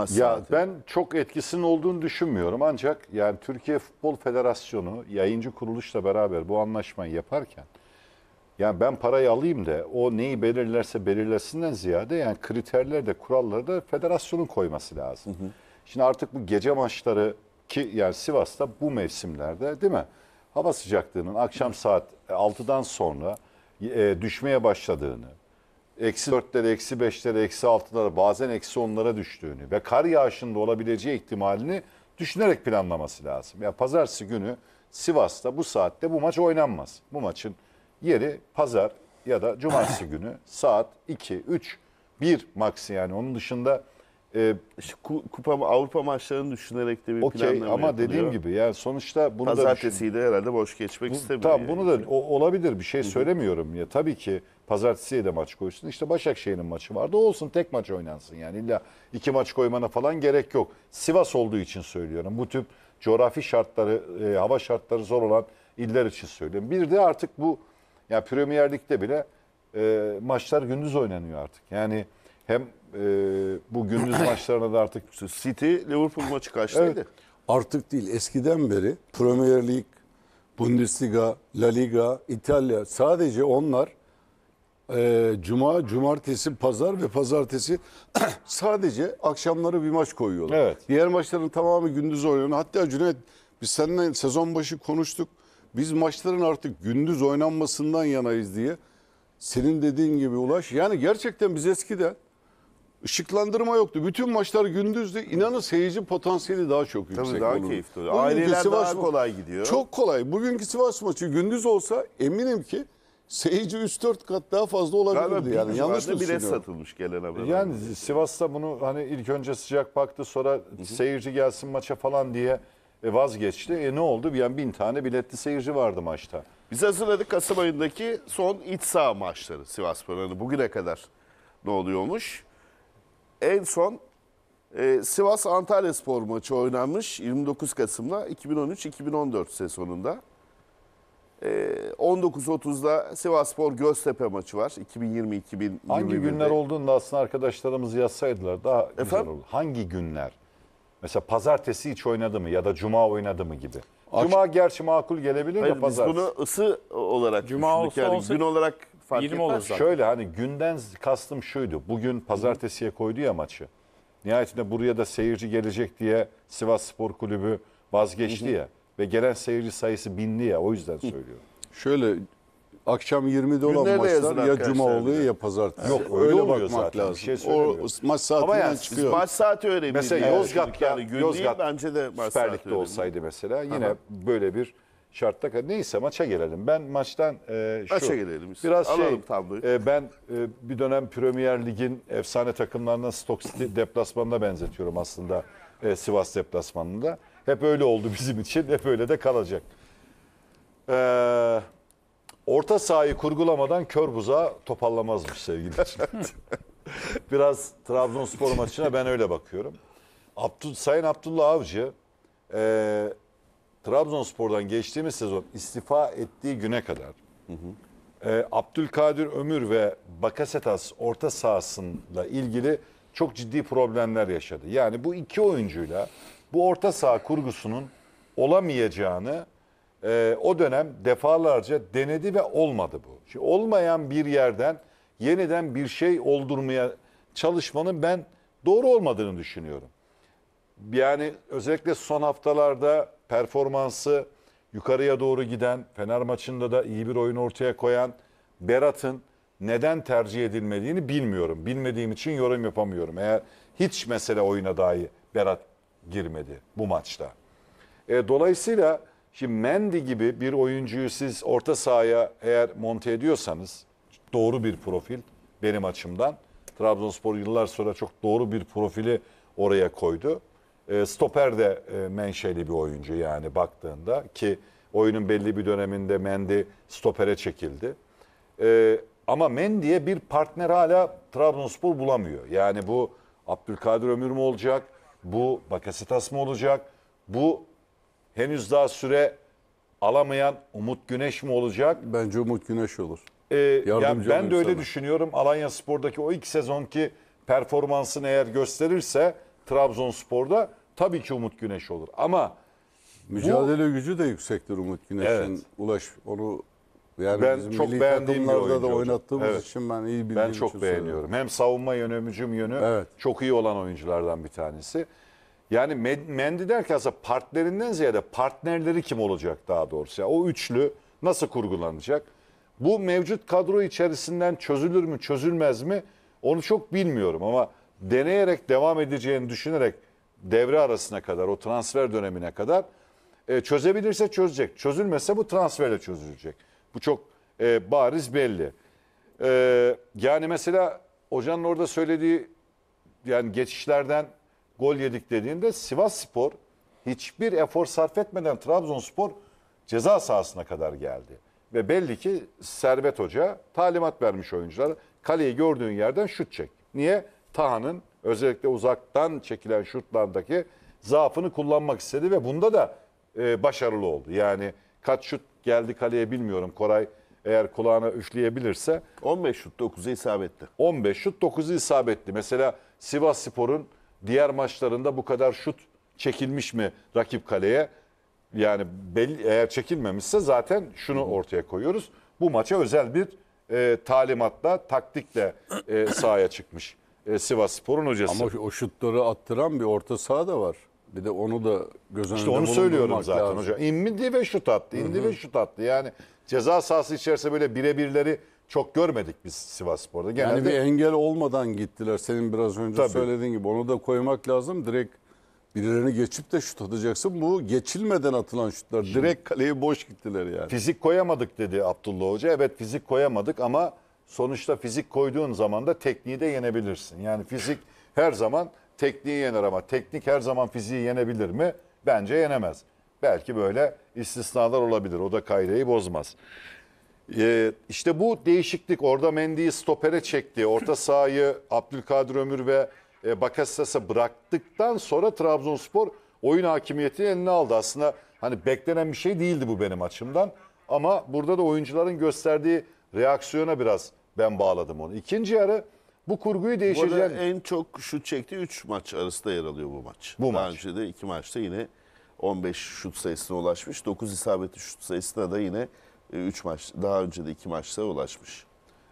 Ya saati. ben çok etkisinin olduğunu düşünmüyorum. Ancak yani Türkiye Futbol Federasyonu yayıncı kuruluşla beraber bu anlaşmayı yaparken yani ben parayı alayım da o neyi belirlerse belirlesinden ziyade yani kriterler de kuralları da federasyonun koyması lazım. Hı hı. Şimdi artık bu gece maçları ki yani Sivas'ta bu mevsimlerde değil mi? Hava sıcaklığının akşam saat 6'dan sonra e, düşmeye başladığını, eksi 4'lere, eksi 5'lere, eksi 6'lara bazen eksi 10'lara düştüğünü ve kar yağışında olabileceği ihtimalini düşünerek planlaması lazım. Ya pazartesi günü Sivas'ta bu saatte bu maç oynanmaz. Bu maçın yeri pazar ya da cumartesi günü saat 2, 3, 1 maksi yani onun dışında e, ku- kupa Avrupa maçlarını düşünerek de bir okey planlama ama dediğim gibi yani sonuçta bunu da düşün- Pazartesiyi de herhalde boş geçmek Bu- istemiyor. Tamam yani. bunu da o- olabilir bir şey söylemiyorum ya. Tabii ki pazartesiye de maç koysun. İşte Başakşehir'in maçı vardı. Olsun tek maç oynansın. Yani illa iki maç koymana falan gerek yok. Sivas olduğu için söylüyorum. Bu tip coğrafi şartları, e, hava şartları zor olan iller için söylüyorum. Bir de artık bu ya Premier Lig'de bile e, maçlar gündüz oynanıyor artık. Yani hem e, bu gündüz maçlarına da artık City Liverpool maçı kaçtaydı? Evet. Artık değil eskiden beri Premier Lig, Bundesliga, La Liga, İtalya sadece onlar e, cuma, cumartesi, pazar ve pazartesi sadece akşamları bir maç koyuyorlar. Evet. Diğer maçların tamamı gündüz oynanıyor. Hatta Cüneyt biz seninle sezon başı konuştuk. Biz maçların artık gündüz oynanmasından yanayız diye. Senin dediğin gibi Ulaş. Yani gerçekten biz eskiden Işıklandırma yoktu. Bütün maçlar gündüzdü. İnanın seyirci potansiyeli daha çok yüksek Tabii daha keyifli oluyor. Bugünkü Aileler daha kolay gidiyor. Çok kolay. Bugünkü Sivas maçı gündüz olsa eminim ki seyirci 3-4 kat daha fazla olabilirdi Galiba yani. Yanlış mı bile düşünüyorum? satılmış gelene kadar. Yani Sivas'ta bunu hani ilk önce sıcak baktı sonra seyirci gelsin maça falan diye e, vazgeçti. E ne oldu? Yani bin tane biletli seyirci vardı maçta. Biz hazırladık Kasım ayındaki son iç saha maçları Sivas Spor'un. Hani bugüne kadar ne oluyormuş? en son e, Sivas Antalya Spor maçı oynanmış 29 Kasım'da 2013-2014 sezonunda. E, 19.30'da Sivas Spor Göztepe maçı var 2020 2021 Hangi günler olduğunda aslında arkadaşlarımız yazsaydılar daha güzel olur. Hangi günler? Mesela pazartesi hiç oynadı mı ya da cuma oynadı mı gibi. Cuma gerçi makul gelebilir Hayır, de biz bunu ısı olarak Cuma düşündük olsa yani olsa- gün olarak fark 20 etmez. zaten. Şöyle hani günden kastım şuydu. Bugün pazartesiye koydu ya maçı. Nihayetinde buraya da seyirci gelecek diye Sivas Spor Kulübü vazgeçti ya. Ve gelen seyirci sayısı bindi ya o yüzden söylüyorum. Şöyle akşam 20'de olan Günlerde maçlar ya cuma oluyor ya pazartesi. Yok, öyle oluyor bakmak zaten. lazım. Bir şey o maç saatinden Ama yani çıkıyor. Maç saati önemli. Mesela değil. Yozgat'ta- Yani gün değil, Yozgat bence de maç Süper Lig'de olsaydı mesela yine böyle bir şartta neyse maça gelelim. Ben maçtan e, şu maça gelelim. Biraz şey, Alalım şey tabloyu. E, ben e, bir dönem Premier Lig'in efsane takımlarına Stoke City deplasmanına benzetiyorum aslında. E, Sivas deplasmanında. Hep öyle oldu bizim için. Hep öyle de kalacak. Eee Orta sahayı kurgulamadan kör buza toparlamazmış sevgili Biraz Trabzonspor maçına ben öyle bakıyorum. Abdül, Sayın Abdullah Avcı e, Trabzonspor'dan geçtiğimiz sezon istifa ettiği güne kadar hı hı. E, Abdülkadir Ömür ve Bakasetas orta sahasıyla ilgili çok ciddi problemler yaşadı. Yani bu iki oyuncuyla bu orta saha kurgusunun olamayacağını e, o dönem defalarca denedi ve olmadı bu. Şimdi olmayan bir yerden yeniden bir şey oldurmaya çalışmanın ben doğru olmadığını düşünüyorum. Yani özellikle son haftalarda performansı yukarıya doğru giden, Fener maçında da iyi bir oyun ortaya koyan Berat'ın neden tercih edilmediğini bilmiyorum. Bilmediğim için yorum yapamıyorum. Eğer hiç mesele oyuna dahi Berat girmedi bu maçta. E, dolayısıyla şimdi Mendy gibi bir oyuncuyu siz orta sahaya eğer monte ediyorsanız doğru bir profil benim açımdan. Trabzonspor yıllar sonra çok doğru bir profili oraya koydu. E, stoper de e, menşeli bir oyuncu yani baktığında ki oyunun belli bir döneminde Mendy stopere çekildi. E, ama Mendy'ye bir partner hala Trabzonspor bulamıyor. Yani bu Abdülkadir Ömür mü olacak? Bu Bakasitas mı olacak? Bu henüz daha süre alamayan Umut Güneş mi olacak? Bence Umut Güneş olur. Ee, yani ben de öyle sana. düşünüyorum. Alanya Spor'daki o ilk sezonki performansını eğer gösterirse Trabzonspor'da tabii ki Umut Güneş olur. Ama Mücadele bu, gücü de yüksektir Umut Güneş'in. Evet. Ulaş onu yani ben bizim çok milli beğendiğim bir oyuncu. da oynattığımız evet. için ben iyi bildiğim Ben çok için beğeniyorum. Söylüyorum. Hem savunma yönü, hücum yönü evet. çok iyi olan oyunculardan bir tanesi. Yani Mendy derken aslında partnerinden ziyade partnerleri kim olacak daha doğrusu? Yani o üçlü nasıl kurgulanacak? Bu mevcut kadro içerisinden çözülür mü, çözülmez mi? Onu çok bilmiyorum ama deneyerek devam edeceğini düşünerek devre arasına kadar o transfer dönemine kadar e, çözebilirse çözecek. çözülmezse bu transferle çözülecek. Bu çok e, bariz belli. E, yani mesela hocanın orada söylediği yani geçişlerden gol yedik dediğinde Sivas Spor hiçbir efor sarf etmeden Trabzonspor ceza sahasına kadar geldi. Ve belli ki Servet Hoca talimat vermiş oyunculara. Kaleyi gördüğün yerden şut çek. Niye? Taha'nın özellikle uzaktan çekilen şutlardaki zaafını kullanmak istedi ve bunda da e, başarılı oldu. Yani kaç şut geldi kaleye bilmiyorum. Koray eğer kulağına üfleyebilirse 15 şut 9'u isabetli. 15 şut 9'u isabetli. Mesela Sivas Spor'un diğer maçlarında bu kadar şut çekilmiş mi rakip kaleye? Yani belli, eğer çekilmemişse zaten şunu ortaya koyuyoruz. Bu maça özel bir e, talimatla, taktikle e, sahaya çıkmış e, Sivas Spor'un hocası. Ama o şutları attıran bir orta saha da var. Bir de onu da göz önünde İşte onu bulundurmak söylüyorum zaten lazım. hocam. İndi ve şut attı, indi ve şut attı. Yani ceza sahası içerisinde böyle birebirleri çok görmedik biz Sivas Spor'da. Genelde Yani bir engel olmadan gittiler. Senin biraz önce Tabii. söylediğin gibi onu da koymak lazım. Direkt birilerini geçip de şut atacaksın. Bu geçilmeden atılan şutlar. Direkt kaleyi boş gittiler yani. fizik koyamadık dedi Abdullah Hoca. Evet fizik koyamadık ama sonuçta fizik koyduğun zaman da tekniği de yenebilirsin. Yani fizik her zaman tekniği yener ama teknik her zaman fiziği yenebilir mi? Bence yenemez. Belki böyle istisnalar olabilir. O da kaydeyi bozmaz. Ee, işte bu değişiklik orada Mendy'yi stopere çekti. Orta sahayı Abdülkadir Ömür ve e, Bakassas'a bıraktıktan sonra Trabzonspor oyun hakimiyetini eline aldı. Aslında hani beklenen bir şey değildi bu benim açımdan. Ama burada da oyuncuların gösterdiği reaksiyona biraz ben bağladım onu. İkinci yarı bu kurguyu değiştirecek. Burada en çok şut çekti 3 maç arasında yer alıyor bu maç. Bu Daha maç. önce de 2 maçta yine 15 şut sayısına ulaşmış. 9 isabetli şut sayısına da yine 3 e, maç daha önce de 2 maçta ulaşmış.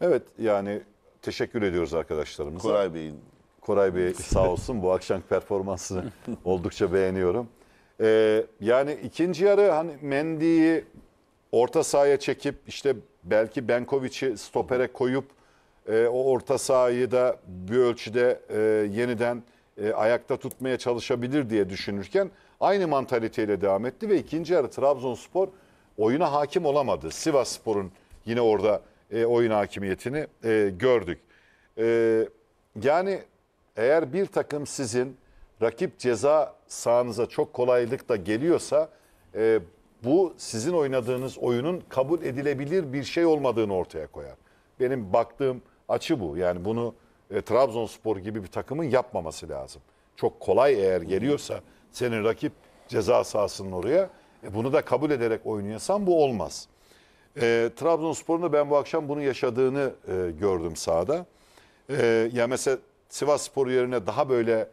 Evet yani teşekkür ediyoruz arkadaşlarımıza. Koray Bey'in Koray Bey sağ olsun bu akşamki performansını oldukça beğeniyorum. Ee, yani ikinci yarı hani Mendy'yi orta sahaya çekip işte belki Benkovic'i stopere koyup e, o orta sahayı da bir ölçüde e, yeniden e, ayakta tutmaya çalışabilir diye düşünürken aynı mantaliteyle devam etti ve ikinci yarı Trabzonspor oyuna hakim olamadı. Sivasspor'un yine orada e, oyun hakimiyetini e, gördük. E, yani eğer bir takım sizin rakip ceza sahanıza çok kolaylıkla geliyorsa e, bu sizin oynadığınız oyunun kabul edilebilir bir şey olmadığını ortaya koyar. Benim baktığım açı bu. Yani bunu e, Trabzonspor gibi bir takımın yapmaması lazım. Çok kolay eğer geliyorsa senin rakip ceza sahasının oraya e, bunu da kabul ederek oynuyorsan bu olmaz. E, Trabzonspor'un da ben bu akşam bunu yaşadığını e, gördüm sahada. E, ya mesela Sivas Spor yerine daha böyle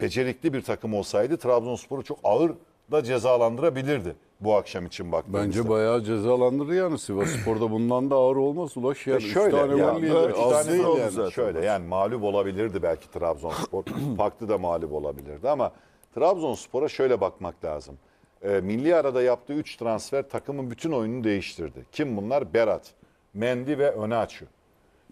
becerikli bir takım olsaydı Trabzonspor'u çok ağır da cezalandırabilirdi bu akşam için baktığımızda. Bence bayağı cezalandırır yani Sivas Spor'da bundan da ağır olmaz Ulaş yani. E şöyle, tane yani, var lider. Az değil yani. Zaten. Şöyle yani mağlup olabilirdi belki Trabzonspor. paktı da mağlup olabilirdi ama Trabzonspor'a şöyle bakmak lazım. E, milli arada yaptığı 3 transfer takımın bütün oyununu değiştirdi. Kim bunlar? Berat, Mendi ve Önaçu.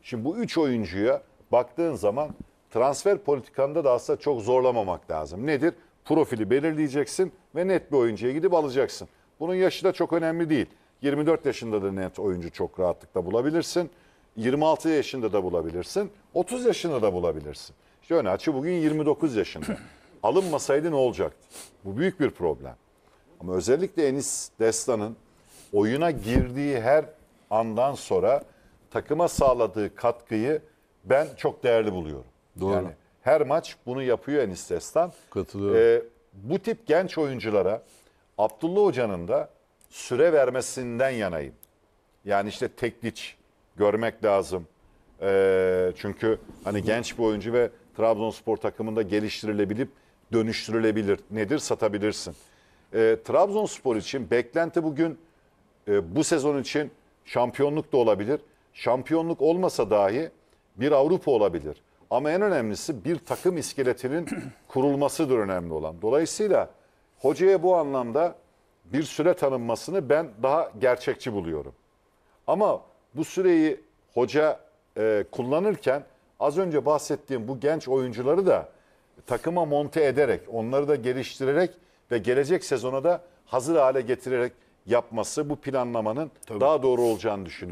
Şimdi bu 3 oyuncuya baktığın zaman transfer politikanda da aslında çok zorlamamak lazım. Nedir? Profili belirleyeceksin ve net bir oyuncuya gidip alacaksın. Bunun yaşı da çok önemli değil. 24 yaşında da net oyuncu çok rahatlıkla bulabilirsin. 26 yaşında da bulabilirsin. 30 yaşında da bulabilirsin. İşte Önaç'ı bugün 29 yaşında. Alınmasaydı ne olacaktı? Bu büyük bir problem. Ama özellikle Enis Destan'ın oyuna girdiği her andan sonra takıma sağladığı katkıyı ben çok değerli buluyorum. Doğru. Yani her maç bunu yapıyor Enis Destan. Katılıyorum. Ee, bu tip genç oyunculara Abdullah Hoca'nın da süre vermesinden yanayım. Yani işte tekniç görmek lazım. Ee, çünkü hani genç bir oyuncu ve Trabzonspor takımında geliştirilebilip dönüştürülebilir. Nedir? Satabilirsin. Ee, Trabzonspor için beklenti bugün e, bu sezon için şampiyonluk da olabilir. Şampiyonluk olmasa dahi bir Avrupa olabilir. Ama en önemlisi bir takım iskeletinin kurulmasıdır önemli olan. Dolayısıyla hocaya bu anlamda bir süre tanınmasını ben daha gerçekçi buluyorum. Ama bu süreyi hoca e, kullanırken az önce bahsettiğim bu genç oyuncuları da takıma monte ederek, onları da geliştirerek ve gelecek sezona da hazır hale getirerek yapması bu planlamanın Tabii. daha doğru olacağını düşünüyorum.